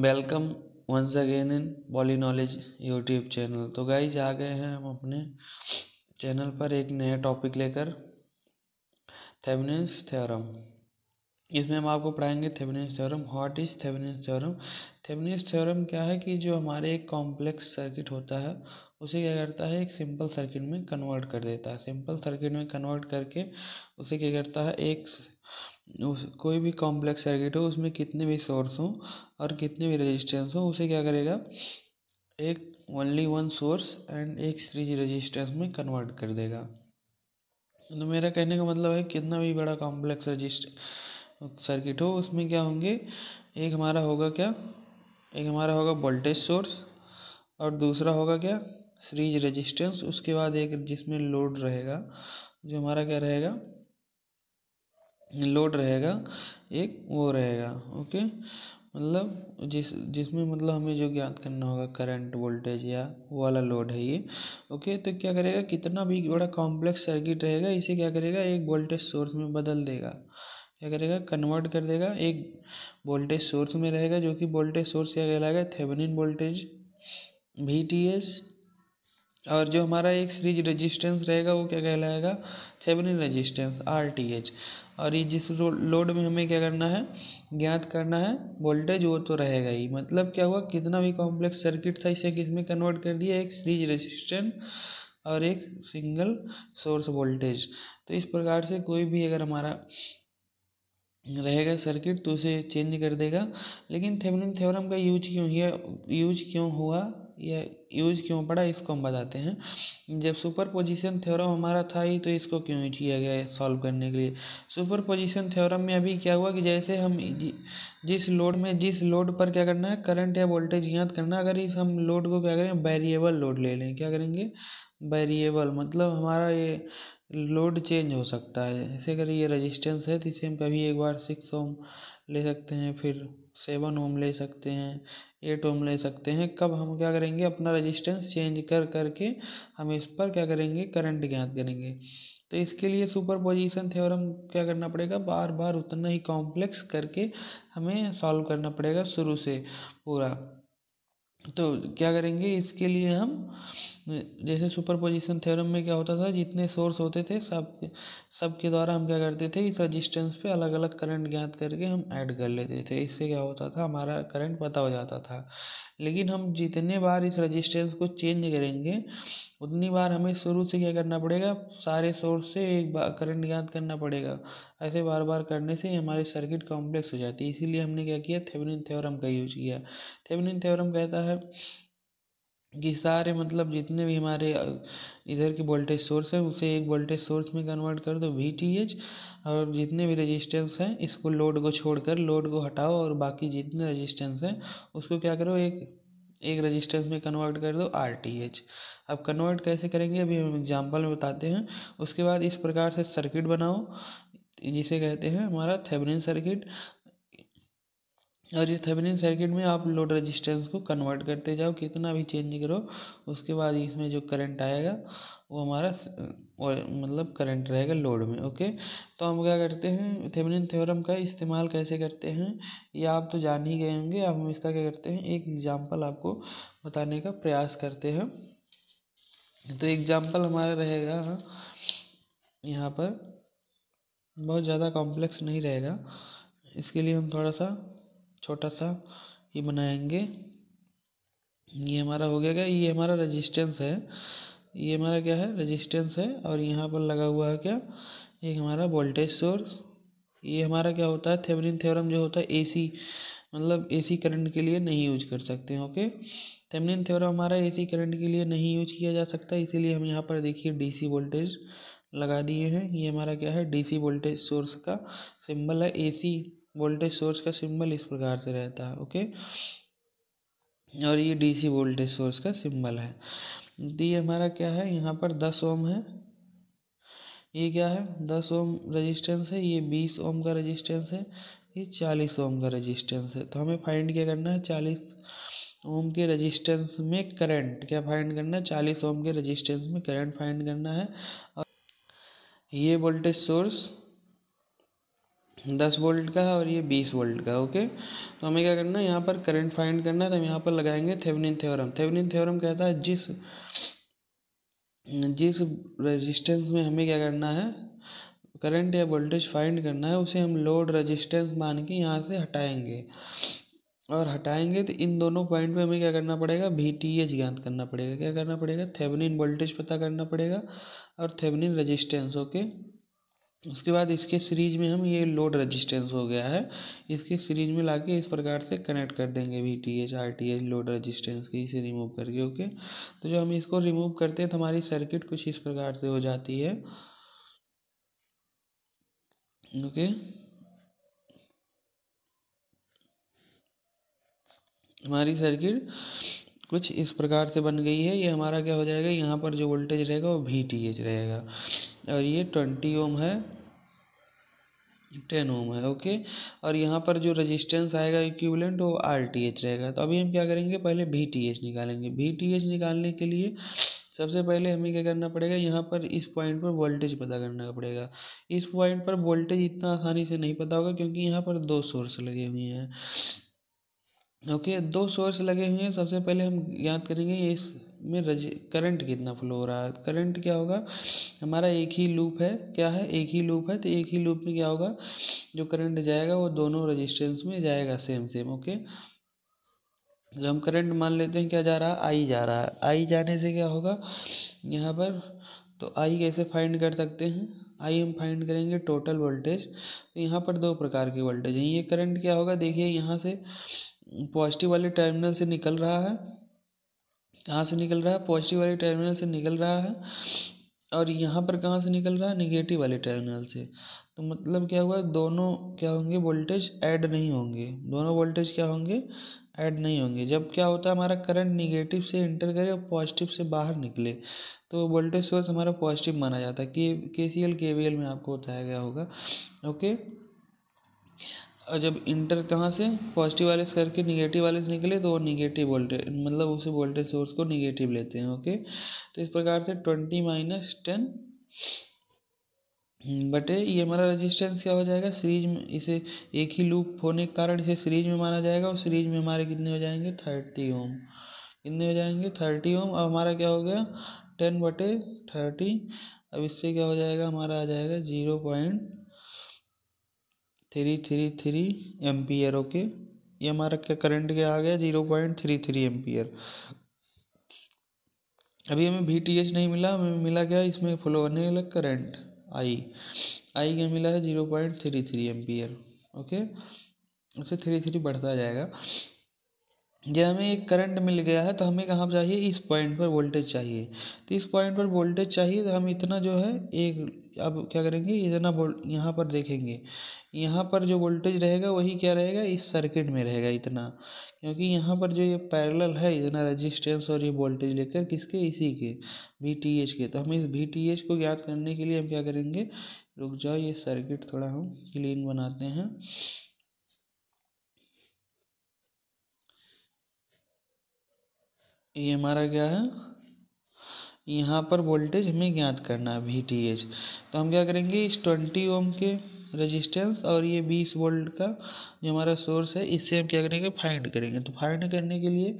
welcome once again in Bolly knowledge YouTube channel तो guys आ गए हैं हम अपने चैनल पर एक नया टॉपिक लेकर थेवनिस थ्योरम इसमें हम आपको पढ़ाएंगे Thevenin's theorem what is Thevenin's theorem Thevenin's theorem क्या है कि जो हमारे एक कॉम्प्लेक्स सर्किट होता है उसे क्या करता है एक सिंपल सर्किट में कन्वर्ट कर देता है सिंपल सर्किट में कन्वर्ट करके उसे क्या करता है एक उस कोई भी कॉम्प्लेक्स सर्किट हो उसमें कितने भी सोर्स हों और कितने भी रेजिस्टेंस हों उसे क्या करेगा एक ओनली वन सोर्स एंड एक सीरीज रेजिस्टेंस में कन्वर्ट कर देगा तो मेरा कहने का मतलब है कितना भी बड़ा कॉम्प्लेक्स रजिस्ट सर्किट हो उसमें क्या होंगे एक हमारा होगा क्या एक हमारा होगा वोल्टेज सोर्स और दूसरा होगा क्या सीरीज रेजिस्टेंस उसके बाद एक जिसमें लोड रहेगा जो हमारा क्या रहेगा लोड रहेगा एक वो रहेगा ओके मतलब जिस जिसमें मतलब हमें जो ज्ञात करना होगा करंट वोल्टेज या वो वाला लोड है ये ओके तो क्या करेगा कितना भी बड़ा कॉम्प्लेक्स सर्किट रहेगा इसे क्या करेगा एक वोल्टेज सोर्स में बदल देगा क्या करेगा कन्वर्ट कर देगा एक वोल्टेज सोर्स में रहेगा जो कि वोल्टेज सोर्स क्या कहलाएगा Thevenin voltage V T S और जो हमारा एक सीरीज रजिस्टेंस रहेगा वो क्या कहलाएगा Thevenin resistance R T H और ये जिस लोड में हमें क्या करना है ज्ञात करना है वोल्टेज वो तो रहेगा ही मतलब क्या हुआ कितना भी कॉम्प्लेक्स सर्किट था इसे किस में कन्वर्ट कर दिया एक सीरीज रजिस्टेंस और एक सिंगल सोर्स वोल्टेज तो इस प्रकार से कोई भी अगर हमारा रहेगा सर्किट तो उसे चेंज कर देगा लेकिन थेवनिन थ्योरम का यूज क्यों यूज क्यों हुआ यह यूज क्यों पड़ा इसको हम बताते हैं जब सुपर पोजिशन थ्योरम हमारा था ही तो इसको क्यों किया गया सॉल्व करने के लिए सुपर पोजिशन थ्योरम में अभी क्या हुआ कि जैसे हम जिस लोड में जिस लोड पर क्या करना है करंट या वोल्टेज ज्ञात करना अगर इस हम लोड को क्या करें वेरिएबल लोड ले लें क्या करेंगे वेरिएबल मतलब हमारा ये लोड चेंज हो सकता है जैसे अगर ये रजिस्टेंस है तो इसे हम कभी एक बार सिक्स ओम ले सकते हैं फिर सेवन ओम ले सकते हैं एट ओम ले सकते हैं कब हम क्या करेंगे अपना रजिस्टेंस चेंज कर करके हम इस पर क्या करेंगे करंट ज्ञात करेंगे तो इसके लिए सुपर पोजिशन थ्योरम क्या करना पड़ेगा बार बार उतना ही कॉम्प्लेक्स करके हमें सॉल्व करना पड़ेगा शुरू से पूरा तो क्या करेंगे इसके लिए हम जैसे सुपरपोजिशन थ्योरम में क्या होता था जितने सोर्स होते थे सब सब के द्वारा हम क्या करते थे इस रजिस्टेंस पे अलग अलग करंट ज्ञात करके हम ऐड कर लेते थे इससे क्या होता था हमारा करंट पता हो जाता था लेकिन हम जितने बार इस रजिस्टेंस को चेंज करेंगे उतनी बार हमें शुरू से क्या करना पड़ेगा सारे सोर्स से एक बार करंट याद करना पड़ेगा ऐसे बार बार करने से हमारे सर्किट कॉम्प्लेक्स हो जाती है इसीलिए हमने क्या किया थेवनिन थ्योरम का यूज किया थेवनिन थ्योरम कहता है कि सारे मतलब जितने भी हमारे इधर के वोल्टेज सोर्स हैं उसे एक वोल्टेज सोर्स में कन्वर्ट कर दो वी टी एच और जितने भी रेजिस्टेंस हैं इसको लोड को छोड़कर लोड को हटाओ और बाकी जितने रेजिस्टेंस हैं उसको क्या करो एक एक रजिस्टेंस में कन्वर्ट कर दो आर टी एच अब कन्वर्ट कैसे करेंगे अभी हम एग्जाम्पल में बताते हैं उसके बाद इस प्रकार से सर्किट बनाओ जिसे कहते हैं हमारा थेबरिन सर्किट और ये थेवेनिन सर्किट में आप लोड रेजिस्टेंस को कन्वर्ट करते जाओ कितना भी चेंज करो उसके बाद इसमें जो करंट आएगा वो हमारा और मतलब करंट रहेगा लोड में ओके तो हम क्या करते हैं थेवेनिन थ्योरम का इस्तेमाल कैसे करते हैं ये आप तो जान ही गए होंगे अब हम इसका क्या करते हैं एक एग्जाम्पल आपको बताने का प्रयास करते हैं तो एग्जाम्पल हमारा रहेगा यहाँ पर बहुत ज़्यादा कॉम्प्लेक्स नहीं रहेगा इसके लिए हम थोड़ा सा छोटा सा ये बनाएंगे ये हमारा हो गया क्या ये हमारा रेजिस्टेंस है ये हमारा क्या है रेजिस्टेंस है और यहाँ पर लगा हुआ है क्या एक हमारा वोल्टेज सोर्स ये हमारा क्या होता है थेवरिन थ्योरम जो होता है एसी मतलब एसी करंट के लिए नहीं यूज कर सकते हैं ओके थेवरिन थ्योरम हमारा एसी करंट के लिए नहीं यूज किया जा सकता इसीलिए हम यहाँ पर देखिए डीसी वोल्टेज लगा दिए हैं ये हमारा क्या है डीसी वोल्टेज सोर्स का सिंबल है एसी वोल्टेज सोर्स का सिंबल इस प्रकार से रहता है ओके और ये डीसी वोल्टेज सोर्स का सिंबल है तो ये हमारा क्या है यहाँ पर दस ओम है ये क्या है दस ओम रेजिस्टेंस है ये बीस ओम का रेजिस्टेंस है ये चालीस ओम का रेजिस्टेंस है तो हमें फाइंड क्या करना है चालीस ओम के रेजिस्टेंस में करंट क्या फाइंड करना है चालीस ओम के रेजिस्टेंस में करंट फाइंड करना है और ये वोल्टेज सोर्स दस वोल्ट का और ये बीस वोल्ट का ओके तो हमें क्या करना है यहाँ पर करंट फाइंड करना है तो हम यहाँ पर लगाएंगे थेवनिन थ्योरम थेवनिन थ्योरम कहता है जिस जिस रेजिस्टेंस में हमें क्या करना है करंट या वोल्टेज फाइंड करना है उसे हम लोड रेजिस्टेंस मान के यहाँ से हटाएंगे और हटाएंगे तो इन दोनों पॉइंट पे हमें क्या करना पड़ेगा वी टी एच ज्ञात करना पड़ेगा क्या करना पड़ेगा थेवनिन वोल्टेज पता करना पड़ेगा और थेवनिन रेजिस्टेंस ओके उसके बाद इसके सीरीज में हम ये लोड रजिस्टेंस हो गया है इसके सीरीज में लाके इस प्रकार से कनेक्ट कर देंगे V T H R T H load resistance की इसे रिमूव करके ओके तो जब हम इसको रिमूव करते हैं तो हमारी सर्किट कुछ इस प्रकार से हो जाती है ओके हमारी सर्किट कुछ इस प्रकार से बन गई है ये हमारा क्या हो जाएगा यहाँ पर जो वोल्टेज रहेगा वो वी टी एच रहेगा और ये ट्वेंटी ओम है टेन ओम है ओके और यहाँ पर जो रेजिस्टेंस आएगा इक्विवेलेंट वो आर टी एच रहेगा तो अभी हम क्या करेंगे पहले वी टी एच निकालेंगे वी टी एच निकालने के लिए सबसे पहले हमें क्या करना पड़ेगा यहाँ पर इस पॉइंट पर वोल्टेज पता करना पड़ेगा इस पॉइंट पर वोल्टेज इतना आसानी से नहीं पता होगा क्योंकि यहाँ पर दो सोर्स लगे हुए हैं ओके दो सोर्स लगे हुए हैं सबसे पहले हम याद करेंगे ये इसमें रज करंट कितना फ्लो हो रहा है करंट क्या होगा हमारा एक ही लूप है क्या है एक ही लूप है तो एक ही लूप में क्या होगा जो करंट जाएगा वो दोनों रजिस्टेंस में जाएगा सेम सेम ओके जब तो हम करंट मान लेते हैं क्या जा रहा है आई जा रहा है आई जाने से क्या होगा यहाँ पर तो आई कैसे फाइंड कर सकते हैं आई हम फाइंड करेंगे टोटल वोल्टेज तो यहाँ पर दो प्रकार की वोल्टेज हैं ये करंट क्या होगा देखिए यहाँ से पॉजिटिव वाले टर्मिनल से निकल रहा है कहाँ से निकल रहा है पॉजिटिव वाले टर्मिनल से निकल रहा है और यहाँ पर कहाँ से निकल रहा है निगेटिव वाले टर्मिनल से तो मतलब क्या हुआ दोनों क्या होंगे वोल्टेज ऐड नहीं होंगे दोनों वोल्टेज क्या होंगे ऐड नहीं होंगे जब क्या होता है हमारा करंट निगेटिव से इंटर करे और पॉजिटिव से बाहर निकले तो वोल्टेज सोर्स हमारा पॉजिटिव माना जाता है के K C L K V L में आपको बताया गया होगा ओके और जब इंटर कहाँ से पॉजिटिव वाले से करके निगेटिव वाले से निकले तो वो निगेटिव वोल्टेज मतलब उसी वोल्टेज सोर्स को निगेटिव लेते हैं ओके तो इस प्रकार से ट्वेंटी माइनस टेन बटे ये हमारा रेजिस्टेंस क्या हो जाएगा सीरीज में इसे एक ही लूप होने के कारण इसे सीरीज में माना जाएगा और सीरीज में हमारे कितने हो जाएंगे थर्टी ओम कितने हो जाएंगे थर्टी ओम अब हमारा क्या हो गया टेन बटे थर्टी अब इससे क्या हो जाएगा हमारा आ जाएगा zero point three three three ampere okay ये हमारा क्या करंट क्या आ गया zero point three three ampere अभी हमें वी टी एच नहीं मिला हमें मिला क्या इसमें फ्लो होने लग करंट आई आई क्या मिला है zero point three three ampere okay उससे थ्री थ्री बढ़ता जाएगा जब हमें एक करंट मिल गया है तो हमें कहाँ पर चाहिए इस पॉइंट पर वोल्टेज चाहिए तो इस पॉइंट पर वोल्टेज चाहिए तो हम इतना जो है एक अब क्या करेंगे इतना वोल्ट यहाँ पर देखेंगे यहाँ पर जो वोल्टेज रहेगा वही क्या रहेगा इस सर्किट में रहेगा इतना क्योंकि यहाँ पर जो ये पैरेलल है इतना रेजिस्टेंस और ये वोल्टेज लेकर किसके इसी के वी टी एच के तो हम इस वी टी एच को ज्ञात करने के लिए हम क्या करेंगे रुक जाओ ये सर्किट थोड़ा हम क्लीन बनाते हैं ये हमारा क्या है यहाँ पर वोल्टेज हमें ज्ञात करना है वी टी एच तो हम क्या करेंगे इस ट्वेंटी ओम के रेजिस्टेंस और ये बीस वोल्ट का जो हमारा सोर्स है इससे हम क्या करेंगे फाइंड करेंगे तो फाइंड करने के लिए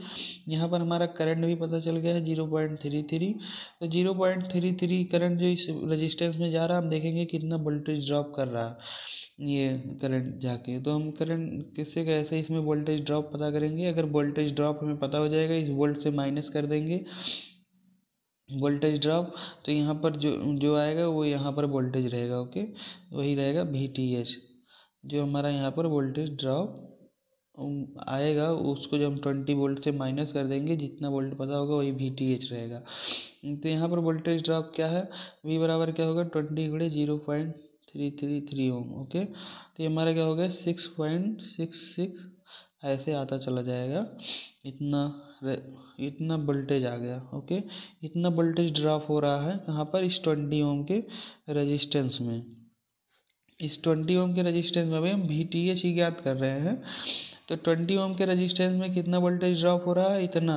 यहाँ पर हमारा करंट भी पता चल गया है जीरो पॉइंट थ्री थ्री तो zero point three three current जो इस रजिस्टेंस में जा रहा है हम देखेंगे कितना वोल्टेज ड्रॉप कर रहा है ये करंट जाके तो हम करंट किससे कैसे इसमें वोल्टेज ड्रॉप पता करेंगे अगर वोल्टेज ड्रॉप हमें पता हो जाएगा इस वोल्ट से माइनस कर देंगे वोल्टेज ड्रॉप तो यहाँ पर जो जो आएगा वो यहाँ पर वोल्टेज रहेगा ओके वही रहेगा वी टी एच जो हमारा यहाँ पर वोल्टेज ड्रॉप आएगा उसको जब हम ट्वेंटी वोल्ट से माइनस कर देंगे जितना वोल्ट पता होगा वही वी टी एच रहेगा तो यहाँ पर वोल्टेज ड्रॉप क्या है वी बराबर क्या होगा ट्वेंटी गुड़े zero point three three three ohm okay तो ये हमारा क्या हो गया सिक्स पॉइंट सिक्स सिक्स ऐसे आता चला जाएगा इतना इतना वोल्टेज आ गया ओके इतना वोल्टेज ड्रॉप हो रहा है कहाँ पर इस ट्वेंटी ओम के रेजिस्टेंस में इस ट्वेंटी ओम के रेजिस्टेंस में अभी हम वी टी एच ही ज्ञात कर रहे हैं तो ट्वेंटी ओम के रेजिस्टेंस में कितना वोल्टेज ड्रॉप हो रहा है इतना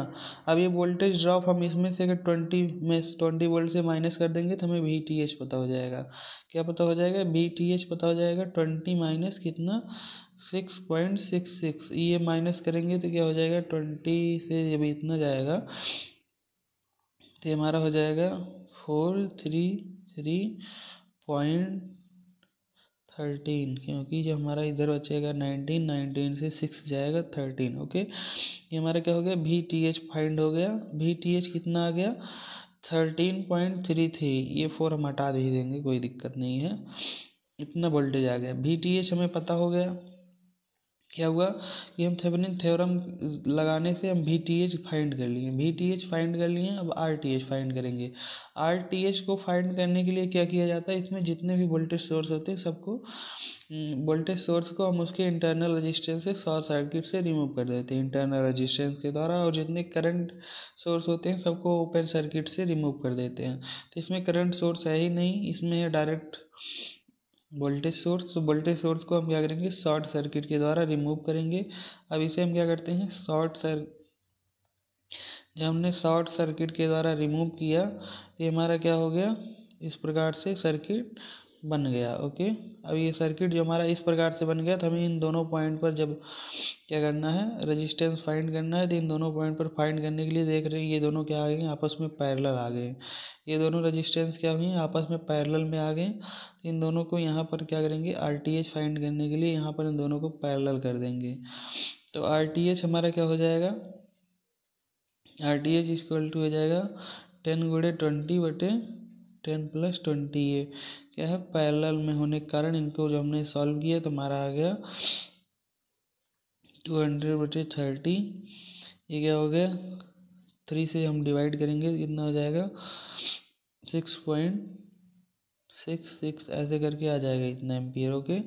अब ये वोल्टेज ड्रॉप हम इसमें से अगर ट्वेंटी में ट्वेंटी वोल्ट से माइनस कर देंगे तो हमें वी टी एच पता हो जाएगा क्या पता हो जाएगा वी टी एच पता हो जाएगा ट्वेंटी माइनस कितना सिक्स पॉइंट सिक्स सिक्स ये माइनस करेंगे तो क्या हो जाएगा ट्वेंटी से अभी इतना जाएगा तो हमारा हो जाएगा four three three point thirteen क्योंकि ये हमारा इधर बचेगा नाइनटीन नाइनटीन से सिक्स जाएगा थर्टीन ओके ये हमारा क्या हो गया भी टी एच फाइंड हो गया भी टी एच कितना आ गया थर्टीन पॉइंट थ्री थ्री ये फोर हम हटा भी देंगे कोई दिक्कत नहीं है इतना वोल्टेज आ गया भी टी एच हमें पता हो गया क्या हुआ कि हम थेवनिन थ्योरम लगाने से हम वी टी एच फाइंड कर लिए वी टी एच फाइंड कर लिए अब आर टी एच फाइंड करेंगे आर टी एच को फाइंड करने के लिए क्या किया जाता है इसमें जितने भी वोल्टेज सोर्स होते हैं सबको वोल्टेज हम्म, सोर्स को हम उसके इंटरनल रजिस्टेंस से शॉर्ट सर्किट से रिमूव कर देते हैं इंटरनल रजिस्टेंस के द्वारा और जितने करंट सोर्स होते हैं सबको ओपन सर्किट से रिमूव कर देते हैं तो इसमें करंट सोर्स है ही नहीं इसमें डायरेक्ट वोल्टेज सोर्स तो वोल्टेज सोर्स को हम क्या करेंगे शॉर्ट सर्किट के द्वारा रिमूव करेंगे अब इसे हम क्या करते हैं शॉर्ट सर जब हमने शॉर्ट सर्किट के द्वारा रिमूव किया तो हमारा क्या हो गया इस प्रकार से सर्किट बन गया ओके अब ये सर्किट जो हमारा इस प्रकार से बन गया तो हमें इन दोनों पॉइंट पर जब क्या करना है रेजिस्टेंस फाइंड करना है तो इन दोनों पॉइंट पर फाइंड करने के लिए देख रहे हैं ये दोनों क्या आ गए आपस में पैरेलल आ गए ये दोनों रेजिस्टेंस क्या हुई आपस में पैरेलल में आ गए तो इन दोनों को यहाँ पर क्या करेंगे आर फाइंड करने के लिए यहाँ पर इन दोनों को पैरल कर देंगे तो आर हमारा क्या हो जाएगा R T H equal to हो जाएगा टेन गुड़े ट्वेंटी बटे टेन प्लस ट्वेंटी ये क्या है पैरेलल में होने के कारण इनको जो हमने सॉल्व किया तो हमारा आ गया टू हंड्रेड बटे थर्टी ये क्या हो गया थ्री से हम डिवाइड करेंगे कितना हो जाएगा सिक्स पॉइंट सिक्स सिक्स ऐसे करके आ जाएगा इतना एम्पियर ओके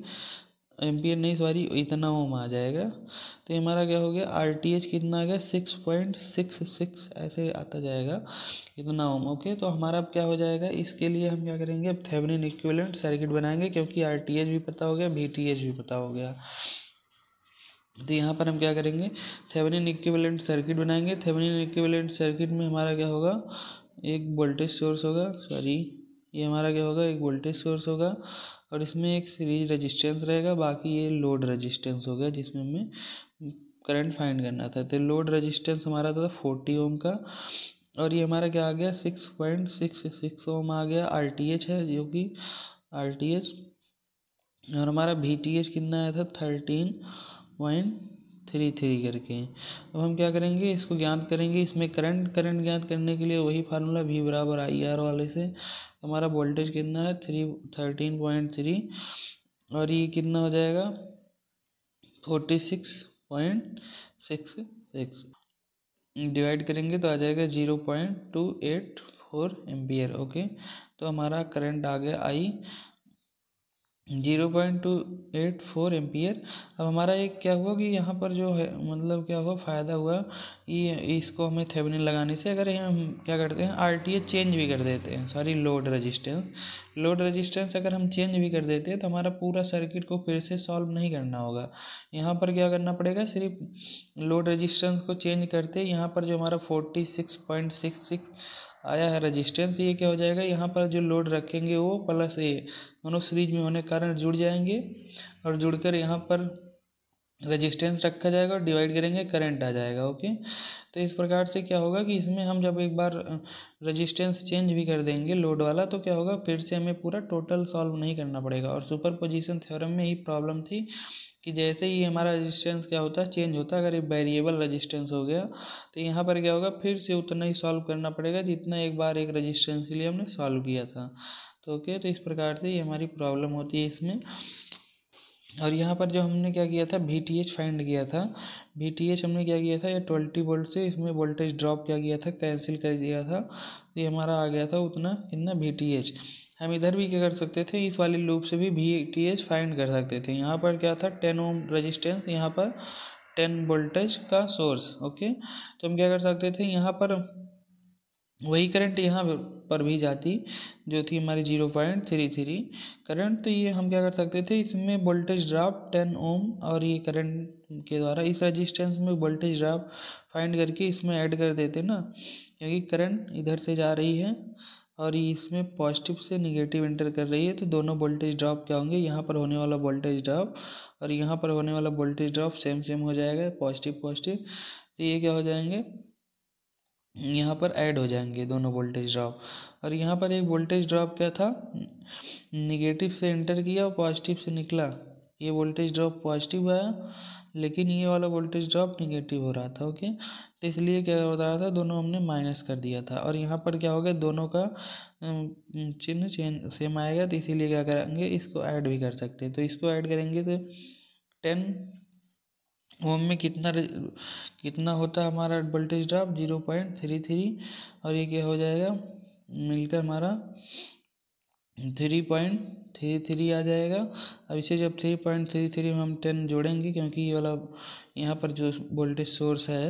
एम्पियर नहीं सॉरी इतना ओम आ जाएगा तो हमारा क्या हो गया आर टी एच कितना आ गया सिक्स पॉइंट सिक्स सिक्स ऐसे आता जाएगा इतना ओम ओके तो हमारा अब क्या हो जाएगा इसके लिए हम क्या करेंगे अब थेवनिन इक्विवेलेंट सर्किट बनाएंगे क्योंकि आर टी एच भी पता हो गया वी टी एच भी पता हो गया तो यहाँ पर हम क्या करेंगे थेवनिन इक्विवेलेंट सर्किट बनाएंगे थेवनिन इक्विवेलेंट सर्किट में हमारा क्या होगा एक वोल्टेज सोर्स होगा सॉरी ये हमारा क्या होगा एक वोल्टेज सोर्स होगा और इसमें एक सीरीज रेजिस्टेंस रहेगा बाकी ये लोड रेजिस्टेंस गया जिसमें हमें करंट फाइंड करना था तो लोड रेजिस्टेंस हमारा था फोर्टी ओम का और ये हमारा क्या आ गया six point six six ohm आ गया आर टी एच है जो कि आर टी एच और हमारा वी टी एच कितना आया था थर्टीन पॉइंट थ्री थ्री करके अब हम क्या करेंगे इसको ज्ञात करेंगे इसमें करंट करंट ज्ञात करने के लिए वही फार्मूला वी बराबर आई आर वाले से हमारा वोल्टेज कितना है थ्री थर्टीन पॉइंट थ्री और ये कितना हो जाएगा forty six point six six divide करेंगे तो आ जाएगा zero point two eight four ampere okay तो हमारा करंट आ गया I zero point two eight four ampere अब हमारा एक क्या हुआ कि यहाँ पर जो है मतलब क्या हुआ फ़ायदा हुआ ये इसको हमें थेवनिन लगाने से अगर हम क्या करते हैं आर चेंज भी कर देते हैं sorry load resistance load resistance अगर हम चेंज भी कर देते हैं तो हमारा पूरा सर्किट को फिर से सॉल्व नहीं करना होगा यहाँ पर क्या करना पड़ेगा सिर्फ लोड रजिस्टेंस को चेंज करते यहाँ पर जो हमारा forty six point six six आया है रजिस्टेंस ये क्या हो जाएगा यहाँ पर जो लोड रखेंगे वो प्लस ए दोनों सीरीज में होने के कारण जुड़ जाएंगे और जुड़कर यहाँ पर रेजिस्टेंस रखा जाएगा और डिवाइड करेंगे करंट आ जाएगा ओके तो इस प्रकार से क्या होगा कि इसमें हम जब एक बार रेजिस्टेंस चेंज भी कर देंगे लोड वाला तो क्या होगा फिर से हमें पूरा टोटल सॉल्व नहीं करना पड़ेगा और सुपर पोजिशन थ्योरम में ही प्रॉब्लम थी कि जैसे ही हमारा रेजिस्टेंस क्या होता है चेंज होता है अगर ये वेरिएबल रेजिस्टेंस हो गया तो यहाँ पर क्या होगा फिर से उतना ही सॉल्व करना पड़ेगा जितना एक बार एक रजिस्टेंस के लिए हमने सॉल्व किया था तो ओके तो इस प्रकार से ये हमारी प्रॉब्लम होती है इसमें और यहाँ पर जो हमने क्या किया था वी टी एच फाइंड किया था वी टी एच हमने क्या किया था ये ट्वेल्टी वोल्ट से इसमें वोल्टेज ड्रॉप क्या किया था कैंसिल कर दिया था तो ये हमारा आ गया था उतना कितना वी टी एच हम इधर भी क्या कर सकते थे इस वाले लूप से भी वी टी एच फाइंड कर सकते थे यहाँ पर क्या था टेन ओम रजिस्टेंस यहाँ पर टेन वोल्टेज का सोर्स ओके तो हम क्या कर सकते थे यहाँ पर वही करंट यहाँ पर भी जाती जो थी हमारी zero point three three current तो ये हम क्या कर सकते थे इसमें वोल्टेज ड्राप टेन ओम और ये करंट के द्वारा इस रेजिस्टेंस में वोल्टेज ड्राप फाइंड करके इसमें ऐड कर देते ना क्योंकि करंट इधर से जा रही है और ये इसमें पॉजिटिव से निगेटिव इंटर कर रही है तो दोनों वोल्टेज ड्रॉप क्या होंगे यहाँ पर होने वाला वोल्टेज ड्रॉप और यहाँ पर होने वाला वोल्टेज ड्रॉप सेम सेम हो जाएगा पॉजिटिव पॉजिटिव तो ये क्या हो जाएंगे यहाँ पर ऐड हो जाएंगे दोनों वोल्टेज ड्रॉप और यहाँ पर एक वोल्टेज ड्रॉप क्या था निगेटिव से इंटर किया और पॉजिटिव से निकला ये वोल्टेज ड्रॉप पॉजिटिव आया लेकिन ये वाला वोल्टेज ड्रॉप निगेटिव हो रहा था ओके तो इसलिए क्या हो रहा था दोनों हमने माइनस कर दिया था और यहाँ पर क्या हो गया दोनों का चिन्ह चेन सेम आएगा तो इसीलिए क्या करेंगे इसको ऐड भी कर सकते हैं तो इसको ऐड करेंगे तो टेन ओम में कितना कितना होता है हमारा voltage drop zero point three three और ये क्या हो जाएगा मिलकर हमारा थ्री पॉइंट थ्री थ्री आ जाएगा अब इसे जब थ्री पॉइंट थ्री थ्री में हम टेन जोड़ेंगे क्योंकि ये वाला यहाँ पर जो वोल्टेज सोर्स है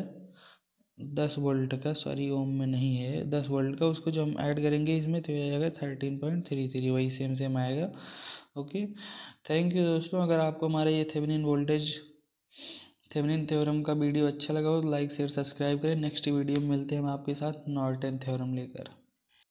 दस वोल्ट का सॉरी ओम में नहीं है दस वोल्ट का उसको जो हम ऐड करेंगे इसमें तो यह जाएगा थर्टीन पॉइंट थ्री थ्री वही सेम सेम आएगा ओके थैंक यू दोस्तों अगर आपको हमारे ये थेवनिन वोल्टेज थेवनिन थ्योरम का वीडियो अच्छा लगा हो तो लाइक शेयर सब्सक्राइब करें नेक्स्ट वीडियो में मिलते हैं हम आपके साथ नॉर्टन थ्योरम लेकर